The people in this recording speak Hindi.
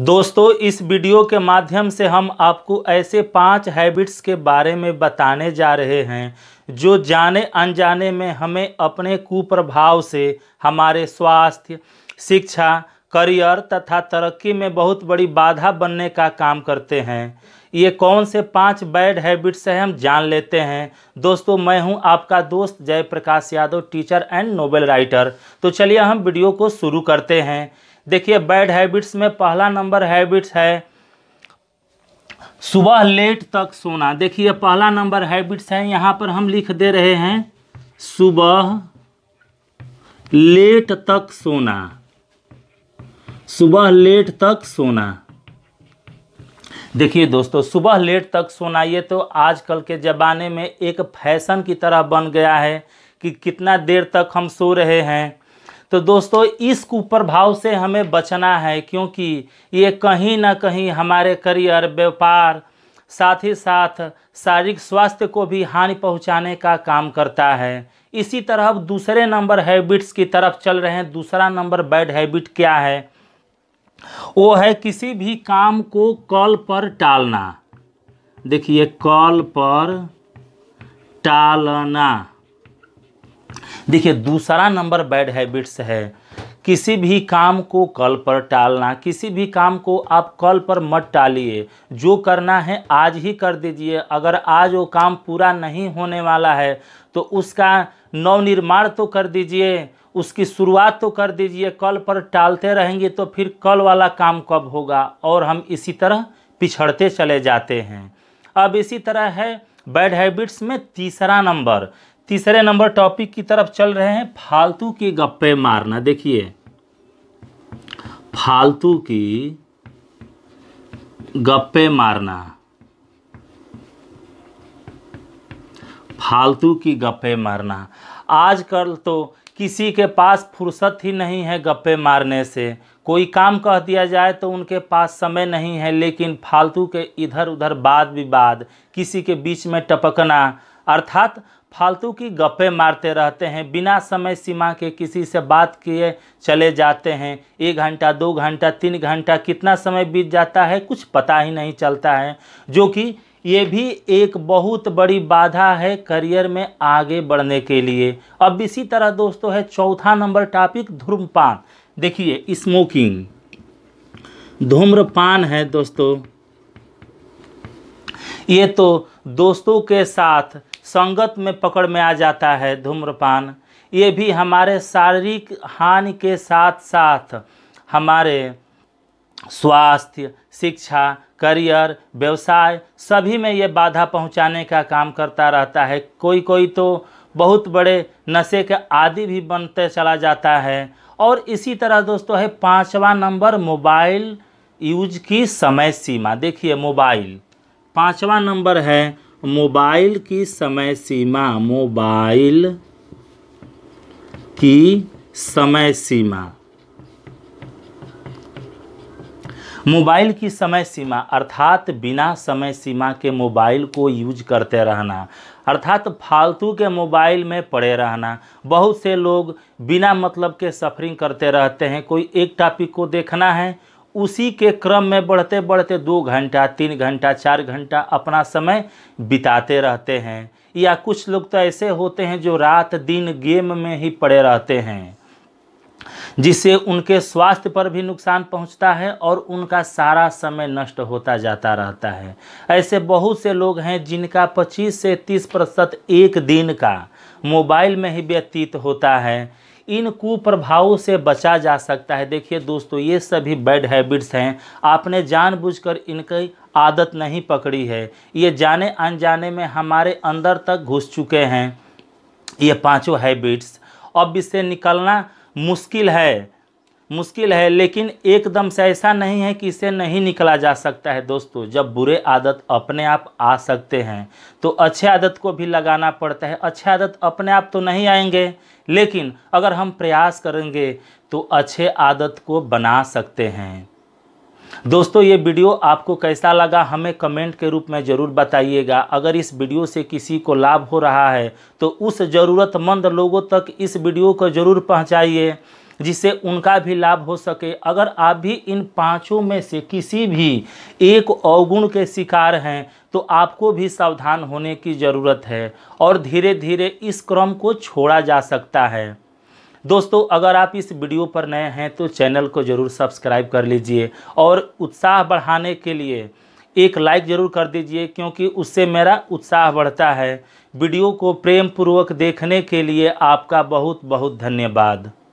दोस्तों इस वीडियो के माध्यम से हम आपको ऐसे पांच हैबिट्स के बारे में बताने जा रहे हैं जो जाने अनजाने में हमें अपने कुप्रभाव से हमारे स्वास्थ्य शिक्षा करियर तथा तरक्की में बहुत बड़ी बाधा बनने का काम करते हैं ये कौन से पांच बैड हैबिट्स हैं हम जान लेते हैं दोस्तों मैं हूं आपका दोस्त Jayprakash Yadav teacher and noble writer तो चलिए हम वीडियो को शुरू करते हैं देखिए बैड हैबिट्स में पहला नंबर हैबिट्स है सुबह लेट तक सोना देखिए पहला नंबर हैबिट्स है यहाँ पर हम लिख दे रहे हैं सुबह लेट तक सोना सुबह लेट तक सोना देखिए दोस्तों सुबह लेट तक सोना ये तो आजकल के ज़माने में एक फैशन की तरह बन गया है कि कितना देर तक हम सो रहे हैं तो दोस्तों इस कुप्रभाव से हमें बचना है क्योंकि ये कहीं ना कहीं हमारे करियर व्यापार साथ ही साथ शारीरिक स्वास्थ्य को भी हानि पहुंचाने का काम करता है इसी तरह अब दूसरे नंबर हैबिट्स की तरफ चल रहे हैं दूसरा नंबर बैड हैबिट क्या है वो है किसी भी काम को कॉल पर टालना देखिए कॉल पर टालना देखिए दूसरा नंबर बैड हैबिट्स है किसी भी काम को कल पर टालना किसी भी काम को आप कल पर मत टालिए जो करना है आज ही कर दीजिए अगर आज वो काम पूरा नहीं होने वाला है तो उसका नवनिर्माण तो कर दीजिए उसकी शुरुआत तो कर दीजिए कल पर टालते रहेंगे तो फिर कल वाला काम कब होगा और हम इसी तरह पिछड़ते चले जाते हैं अब इसी तरह है बैड हैबिट्स में तीसरा नंबर तीसरे नंबर टॉपिक की तरफ चल रहे हैं फालतू के गप्पे मारना देखिए फालतू की गप्पे मारना फालतू की गप्पे मारना आजकल तो किसी के पास फुर्सत ही नहीं है गप्पे मारने से कोई काम कह दिया जाए तो उनके पास समय नहीं है लेकिन फालतू के इधर उधर बाद विवाद किसी के बीच में टपकना अर्थात फालतू की गप्पे मारते रहते हैं बिना समय सीमा के किसी से बात किए चले जाते हैं एक घंटा दो घंटा तीन घंटा कितना समय बीत जाता है कुछ पता ही नहीं चलता है जो कि ये भी एक बहुत बड़ी बाधा है करियर में आगे बढ़ने के लिए अब इसी तरह दोस्तों है चौथा नंबर टॉपिक धूम्रपान देखिए स्मोकिंग धूम्रपान है दोस्तों ये तो दोस्तों के साथ संगत में पकड़ में आ जाता है धूम्रपान ये भी हमारे शारीरिक हानि के साथ साथ हमारे स्वास्थ्य शिक्षा करियर व्यवसाय सभी में ये बाधा पहुंचाने का काम करता रहता है कोई कोई तो बहुत बड़े नशे के आदि भी बनते चला जाता है और इसी तरह दोस्तों है पाँचवा नंबर मोबाइल यूज की समय सीमा देखिए मोबाइल पाँचवा नंबर है मोबाइल की समय सीमा मोबाइल की समय सीमा मोबाइल की समय सीमा अर्थात बिना समय सीमा के मोबाइल को यूज करते रहना अर्थात फालतू के मोबाइल में पड़े रहना बहुत से लोग बिना मतलब के सफरिंग करते रहते हैं कोई एक टॉपिक को देखना है उसी के क्रम में बढ़ते बढ़ते दो घंटा तीन घंटा चार घंटा अपना समय बिताते रहते हैं या कुछ लोग तो ऐसे होते हैं जो रात दिन गेम में ही पड़े रहते हैं जिससे उनके स्वास्थ्य पर भी नुकसान पहुंचता है और उनका सारा समय नष्ट होता जाता रहता है ऐसे बहुत से लोग हैं जिनका 25 से 30 प्रतिशत एक दिन का मोबाइल में ही व्यतीत होता है इन कुप्रभावों से बचा जा सकता है देखिए दोस्तों ये सभी बैड हैबिट्स हैं आपने जानबूझकर इनकी आदत नहीं पकड़ी है ये जाने अनजाने में हमारे अंदर तक घुस चुके हैं ये पांचों हैबिट्स अब इससे निकलना मुश्किल है मुश्किल है लेकिन एकदम से ऐसा नहीं है कि इसे नहीं निकला जा सकता है दोस्तों जब बुरे आदत अपने आप आ सकते हैं तो अच्छे आदत को भी लगाना पड़ता है अच्छे आदत अपने आप तो नहीं आएंगे लेकिन अगर हम प्रयास करेंगे तो अच्छे आदत को बना सकते हैं दोस्तों ये वीडियो आपको कैसा लगा हमें कमेंट के रूप में ज़रूर बताइएगा अगर इस वीडियो से किसी को लाभ हो रहा है तो उस ज़रूरतमंद लोगों तक इस वीडियो को ज़रूर पहुँचाइए जिससे उनका भी लाभ हो सके अगर आप भी इन पांचों में से किसी भी एक अवगुण के शिकार हैं तो आपको भी सावधान होने की ज़रूरत है और धीरे धीरे इस क्रम को छोड़ा जा सकता है दोस्तों अगर आप इस वीडियो पर नए हैं तो चैनल को ज़रूर सब्सक्राइब कर लीजिए और उत्साह बढ़ाने के लिए एक लाइक ज़रूर कर दीजिए क्योंकि उससे मेरा उत्साह बढ़ता है वीडियो को प्रेम पूर्वक देखने के लिए आपका बहुत बहुत धन्यवाद